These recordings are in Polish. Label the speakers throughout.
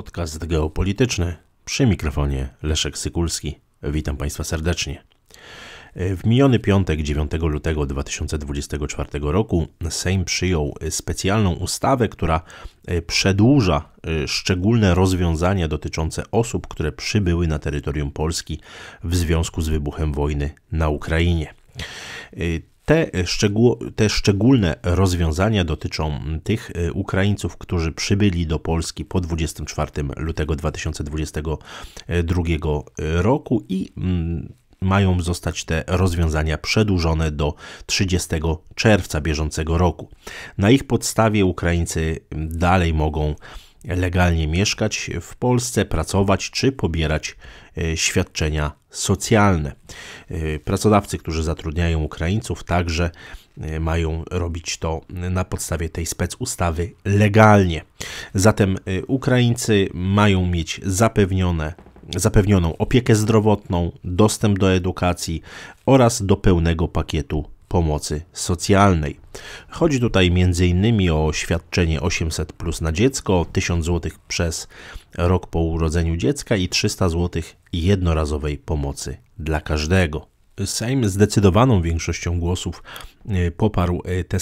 Speaker 1: Podcast geopolityczny przy mikrofonie Leszek Sykulski. Witam Państwa serdecznie. W miniony piątek 9 lutego 2024 roku Sejm przyjął specjalną ustawę, która e, przedłuża e, szczególne rozwiązania dotyczące osób, które przybyły na terytorium Polski w związku z wybuchem wojny na Ukrainie. E, te, e, szczegół, te szczególne rozwiązania dotyczą mm, tych e, Ukraińców, którzy przybyli do Polski po 24 lutego 2022 e, roku i mm, mają zostać te rozwiązania przedłużone do 30 czerwca bieżącego roku. Na ich podstawie Ukraińcy mm, dalej mogą legalnie mieszkać w Polsce, pracować czy pobierać e, świadczenia socjalne. E, pracodawcy, którzy zatrudniają Ukraińców, także e, mają robić to na podstawie tej specustawy legalnie. Zatem Ukraińcy mają mieć zapewnione zapewnioną opiekę zdrowotną, dostęp do edukacji oraz do pełnego pakietu pomocy socjalnej. Chodzi tutaj m.in. o świadczenie 800 plus na dziecko, 1000 zł przez rok po urodzeniu dziecka i 300 zł jednorazowej pomocy dla każdego. Sejm zdecydowaną większością głosów y, poparł y, tę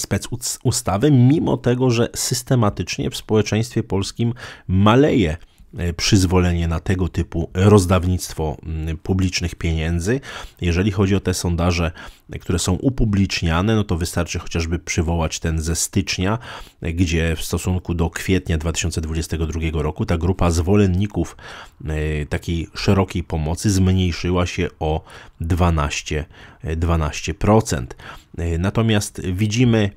Speaker 1: ustawy, mimo tego, że systematycznie w społeczeństwie polskim maleje E, przyzwolenie na tego typu rozdawnictwo publicznych pieniędzy. Jeżeli chodzi o te sondaże, które są upubliczniane, no to wystarczy chociażby przywołać ten ze stycznia, gdzie w stosunku do kwietnia 2022 roku ta grupa zwolenników e, takiej szerokiej pomocy zmniejszyła się o 12, 12%. E, natomiast widzimy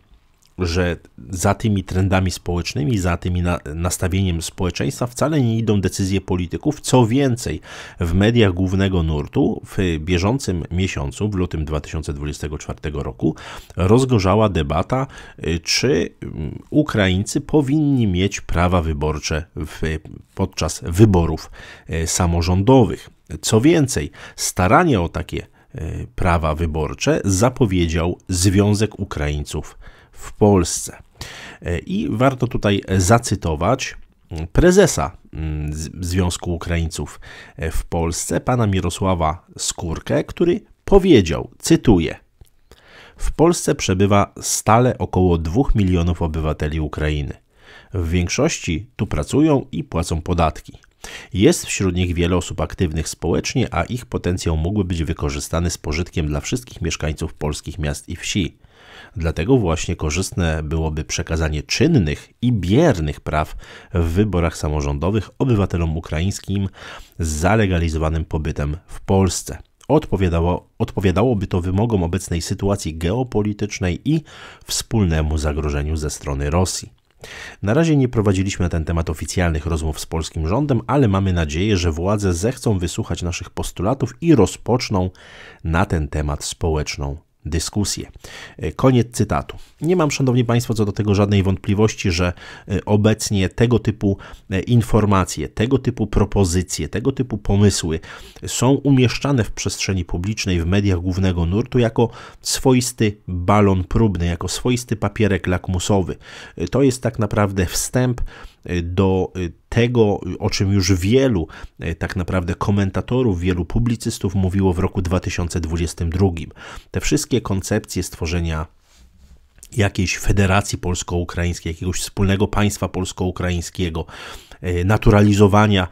Speaker 1: że za tymi trendami społecznymi, za tymi na, nastawieniem społeczeństwa wcale nie idą decyzje polityków. Co więcej, w mediach głównego nurtu w bieżącym miesiącu, w lutym 2024 roku, rozgorzała debata, y, czy mm, Ukraińcy powinni mieć prawa wyborcze w, podczas wyborów y, samorządowych. Co więcej, staranie o takie y, prawa wyborcze zapowiedział Związek Ukraińców w Polsce. E, I warto tutaj zacytować mm, prezesa mm, Związku Ukraińców e, w Polsce, pana Mirosława Skórkę, który powiedział, cytuję, w Polsce przebywa stale około 2 milionów obywateli Ukrainy. W większości tu pracują i płacą podatki. Jest wśród nich wiele osób aktywnych społecznie, a ich potencjał mógłby być wykorzystany z pożytkiem dla wszystkich mieszkańców polskich miast i wsi. Dlatego właśnie korzystne byłoby przekazanie czynnych i biernych praw w wyborach samorządowych obywatelom ukraińskim z zalegalizowanym pobytem w Polsce. Odpowiadało, odpowiadałoby to wymogom obecnej sytuacji geopolitycznej i wspólnemu zagrożeniu ze strony Rosji. Na razie nie prowadziliśmy na ten temat oficjalnych rozmów z polskim rządem, ale mamy nadzieję, że władze zechcą wysłuchać naszych postulatów i rozpoczną na ten temat społeczną dyskusję. E, koniec cytatu. Nie mam, szanowni państwo, co do tego żadnej wątpliwości, że e, obecnie tego typu e, informacje, tego typu propozycje, tego typu pomysły są umieszczane w przestrzeni publicznej, w mediach głównego nurtu jako swoisty balon próbny, jako swoisty papierek lakmusowy. To jest tak naprawdę wstęp Y, do y, tego, o czym już wielu y, tak naprawdę komentatorów, wielu publicystów mówiło w roku 2022. Te wszystkie koncepcje stworzenia jakiejś federacji polsko-ukraińskiej, jakiegoś wspólnego państwa polsko-ukraińskiego, naturalizowania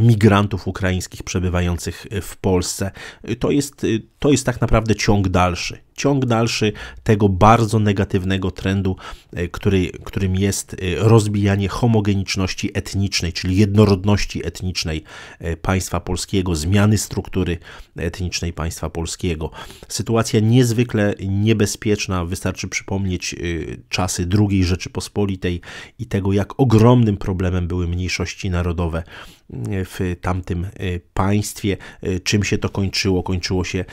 Speaker 1: migrantów ukraińskich przebywających w Polsce. To jest, to jest tak naprawdę ciąg dalszy ciąg dalszy tego bardzo negatywnego trendu, e, który, którym jest e, rozbijanie homogeniczności etnicznej, czyli jednorodności etnicznej e, państwa polskiego, zmiany struktury etnicznej państwa polskiego. Sytuacja niezwykle niebezpieczna, wystarczy przypomnieć czasy II Rzeczypospolitej i tego, jak ogromnym problemem były mniejszości narodowe mm, w tamtym państwie. Czym się to kończyło? Kończyło się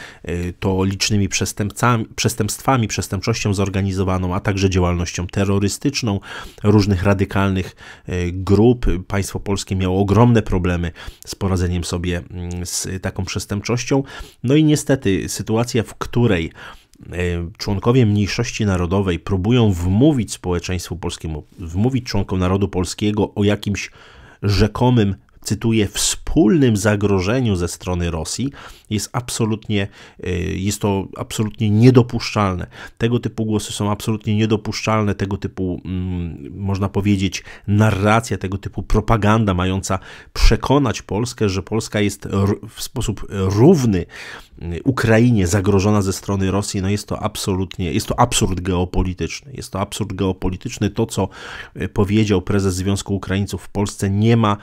Speaker 1: to licznymi przestępcami, przestępstwami, przestępczością zorganizowaną, a także działalnością terrorystyczną różnych radykalnych e, grup. Państwo polskie miało ogromne problemy z poradzeniem sobie mm, z taką przestępczością. No i niestety sytuacja, w której e, członkowie mniejszości narodowej próbują wmówić społeczeństwu polskiemu, wmówić członkom narodu polskiego o jakimś rzekomym, cytuję, wspólnym wspólnym zagrożeniu ze strony Rosji jest absolutnie, y, jest to absolutnie niedopuszczalne. Tego typu głosy są absolutnie niedopuszczalne, tego typu, mm, można powiedzieć, narracja, tego typu propaganda mająca przekonać Polskę, że Polska jest w sposób równy y, Ukrainie zagrożona ze strony Rosji, no jest to absolutnie, jest to absurd geopolityczny. Jest to absurd geopolityczny. To, co y, powiedział prezes Związku Ukraińców w Polsce, nie ma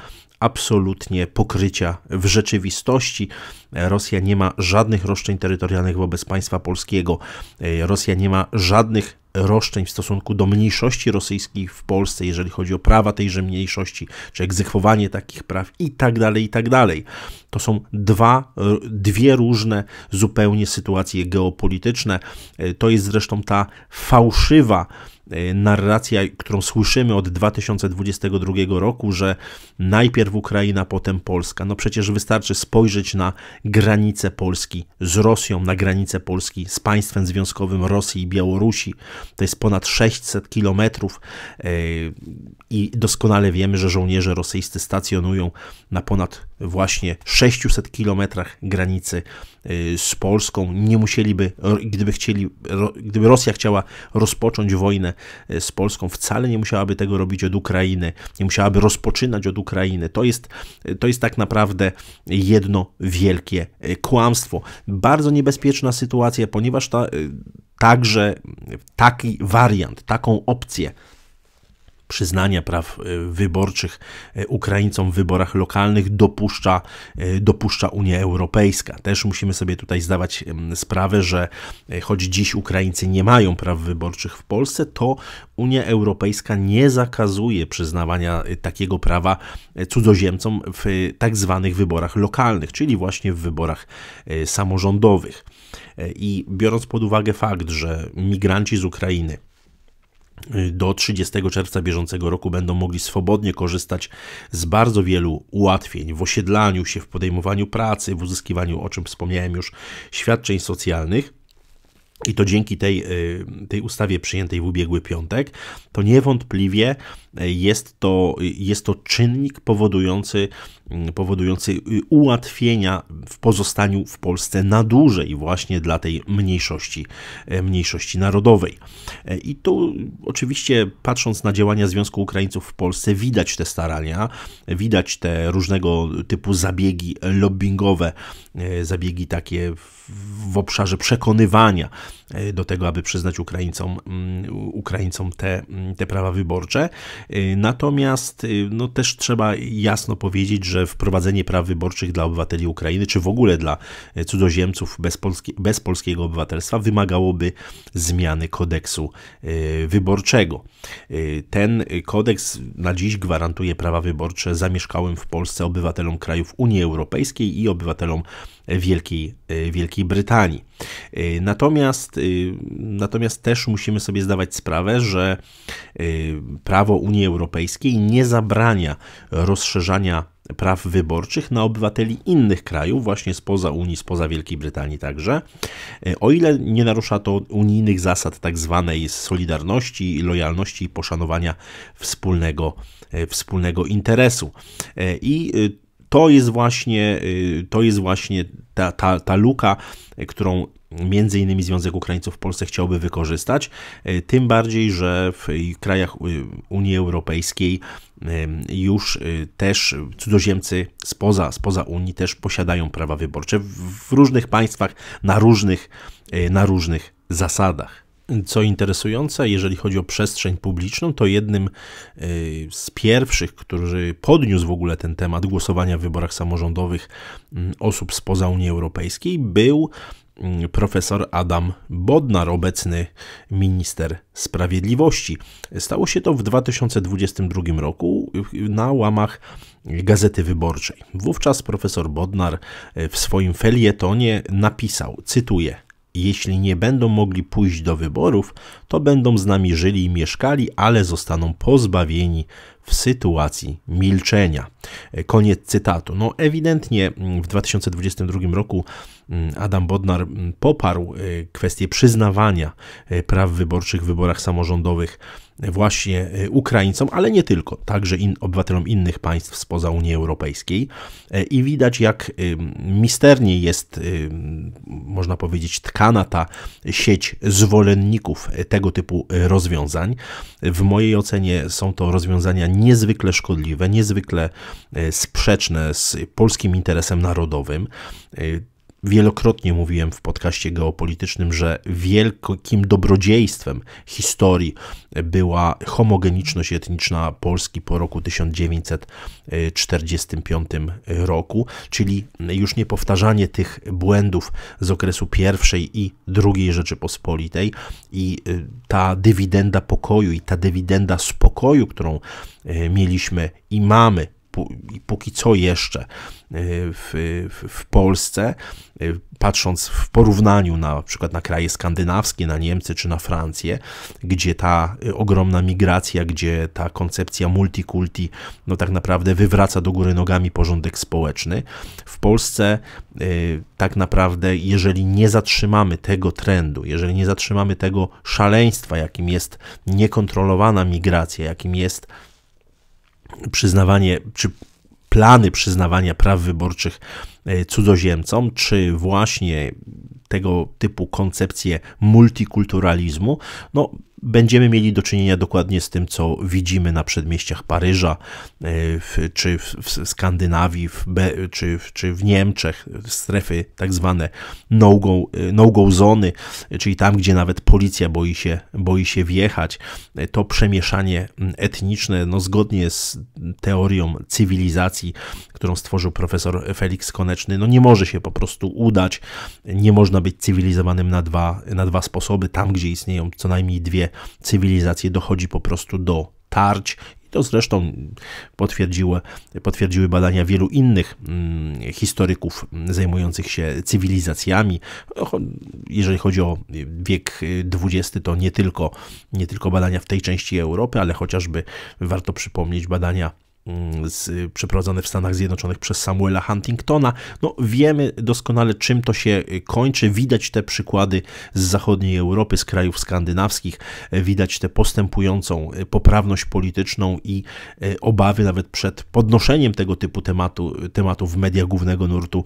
Speaker 1: absolutnie pokrycia w rzeczywistości. Rosja nie ma żadnych roszczeń terytorialnych wobec państwa polskiego. E, Rosja nie ma żadnych roszczeń w stosunku do mniejszości rosyjskiej w Polsce, jeżeli chodzi o prawa tejże mniejszości, czy egzekwowanie takich praw i tak dalej, i tak dalej. To są dwa, dwie różne zupełnie sytuacje geopolityczne. E, to jest zresztą ta fałszywa E, narracja, którą słyszymy od 2022 roku, że najpierw Ukraina, potem Polska. No przecież wystarczy spojrzeć na granice Polski z Rosją, na granice Polski z państwem związkowym Rosji i Białorusi. To jest ponad 600 kilometrów e, i doskonale wiemy, że żołnierze rosyjscy stacjonują na ponad właśnie 600 kilometrach granicy y, z Polską. Nie musieliby, gdyby, chcieli, gdyby Rosja chciała rozpocząć wojnę y, z Polską, wcale nie musiałaby tego robić od Ukrainy, nie musiałaby rozpoczynać od Ukrainy. To jest, y, to jest tak naprawdę jedno wielkie kłamstwo. Bardzo niebezpieczna sytuacja, ponieważ ta, także taki wariant, taką opcję przyznania praw e, wyborczych e, Ukraińcom w wyborach lokalnych dopuszcza, e, dopuszcza Unia Europejska. Też musimy sobie tutaj zdawać sprawę, że choć dziś Ukraińcy nie mają praw wyborczych w Polsce, to Unia Europejska nie zakazuje przyznawania takiego prawa cudzoziemcom w tak zwanych wyborach lokalnych, czyli właśnie w wyborach samorządowych. I biorąc pod uwagę fakt, że migranci z Ukrainy do 30 czerwca bieżącego roku będą mogli swobodnie korzystać z bardzo wielu ułatwień w osiedlaniu się, w podejmowaniu pracy, w uzyskiwaniu, o czym wspomniałem już, świadczeń socjalnych. I to dzięki tej, y, tej ustawie przyjętej w ubiegły piątek, to niewątpliwie y, jest to, y, jest to czynnik powodujący Mm, powodującej y, ułatwienia w pozostaniu w Polsce na dłużej właśnie dla tej mniejszości, e, mniejszości narodowej. E, I tu oczywiście patrząc na działania Związku Ukraińców w Polsce widać te starania, widać te różnego typu zabiegi lobbyingowe, e, zabiegi takie w obszarze przekonywania do tego, aby przyznać Ukraińcom, mm, Ukraińcom te, mm, te prawa wyborcze. Natomiast y, no, też trzeba jasno powiedzieć, że że wprowadzenie praw wyborczych dla obywateli Ukrainy, czy w ogóle dla e, cudzoziemców bez, polski, bez polskiego obywatelstwa, wymagałoby zmiany kodeksu e, wyborczego. E, ten kodeks na dziś gwarantuje prawa wyborcze zamieszkałym w Polsce obywatelom krajów Unii Europejskiej i obywatelom Wielkiej, Wielkiej Brytanii. Natomiast, natomiast też musimy sobie zdawać sprawę, że prawo Unii Europejskiej nie zabrania rozszerzania praw wyborczych na obywateli innych krajów, właśnie spoza Unii, spoza Wielkiej Brytanii także, e, o ile nie narusza to unijnych zasad tak zwanej solidarności, lojalności i poszanowania wspólnego, e, wspólnego interesu. E, I to jest właśnie, to jest właśnie ta, ta, ta luka, którą między innymi Związek Ukraińców w Polsce chciałby wykorzystać, e, tym bardziej, że w krajach e, Unii Europejskiej e, już też cudzoziemcy spoza, spoza Unii też posiadają prawa wyborcze w różnych państwach na różnych, na różnych zasadach. Co interesujące, jeżeli chodzi o przestrzeń publiczną, to jednym z pierwszych, który podniósł w ogóle ten temat głosowania w wyborach samorządowych osób spoza Unii Europejskiej, był Mm, profesor Adam Bodnar, obecny minister sprawiedliwości. Stało się to w 2022 roku na łamach Gazety Wyborczej. Wówczas profesor Bodnar e, w swoim felietonie napisał, cytuję: jeśli nie będą mogli pójść do wyborów, to będą z nami żyli i mieszkali, ale zostaną pozbawieni w sytuacji milczenia. E, koniec cytatu. No ewidentnie mm, w 2022 roku mm, Adam Bodnar mm, poparł e, kwestię przyznawania e, praw wyborczych w wyborach samorządowych właśnie y, Ukraińcom, ale nie tylko, także in, obywatelom innych państw spoza Unii Europejskiej. E, I widać, jak misternie jest, można powiedzieć, tkana ta sieć zwolenników e, tego typu e, rozwiązań. W mojej ocenie są to rozwiązania niezwykle szkodliwe, niezwykle sprzeczne z polskim interesem narodowym wielokrotnie mówiłem w podcaście geopolitycznym, że wielkim dobrodziejstwem historii była homogeniczność etniczna Polski po roku 1945 roku, czyli już nie powtarzanie tych błędów z okresu pierwszej i drugiej Rzeczypospolitej i y, ta dywidenda pokoju i ta dywidenda spokoju, którą y, mieliśmy i mamy i póki co jeszcze y, w, w, w, Polsce, y, patrząc w porównaniu na, na przykład na kraje skandynawskie, na Niemcy czy na Francję, gdzie ta y, ogromna migracja, gdzie ta koncepcja multikulti no tak naprawdę wywraca do góry nogami porządek społeczny. W Polsce tak naprawdę, jeżeli nie zatrzymamy tego trendu, jeżeli nie zatrzymamy tego szaleństwa, jakim jest niekontrolowana migracja, jakim jest przyznawanie czy plany przyznawania praw wyborczych e, cudzoziemcom, czy właśnie tego typu koncepcje multikulturalizmu, no będziemy mieli do czynienia dokładnie z tym, co widzimy na przedmieściach Paryża, e, czy w, Skandynawii, czy, w Niemczech, strefy tak zwane no-go, no, e, no zony, e, czyli tam, gdzie nawet policja boi się, boi się wjechać. To przemieszanie etniczne, no zgodnie z teorią cywilizacji, którą stworzył profesor Felix Koneczny, no nie może się po prostu udać. Nie można być cywilizowanym na dwa, na dwa sposoby. Tam, gdzie istnieją co najmniej dwie cywilizacje, dochodzi po prostu do tarć to zresztą potwierdziły, potwierdziły badania wielu innych mm, historyków mm, zajmujących się cywilizacjami. Jeżeli chodzi o wiek XX, y, to nie tylko, nie tylko badania w tej części Europy, ale chociażby warto przypomnieć badania Mm, z, przeprowadzony w Stanach Zjednoczonych przez Samuela Huntingtona. No, wiemy doskonale, czym to się y, kończy. Widać te przykłady z zachodniej Europy, z krajów skandynawskich, e, widać tę postępującą y, poprawność polityczną i y, obawy nawet przed podnoszeniem tego typu tematu, tematu w mediach głównego nurtu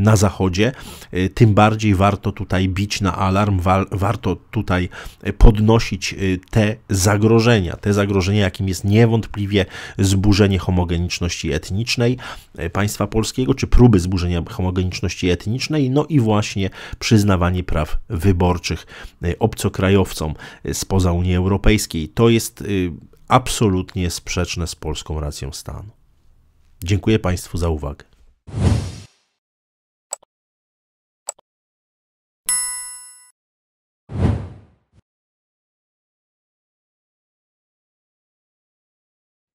Speaker 1: na Zachodzie. E, tym bardziej warto tutaj bić na alarm, wa warto tutaj e, podnosić te zagrożenia, te zagrożenia, jakim jest niewątpliwie zburzenie zburzenie homogeniczności etnicznej e, państwa polskiego, czy próby zburzenia homogeniczności etnicznej, no i właśnie przyznawanie praw wyborczych e, obcokrajowcom e, spoza Unii Europejskiej. To jest absolutnie sprzeczne z polską racją stanu. Dziękuję Państwu za uwagę.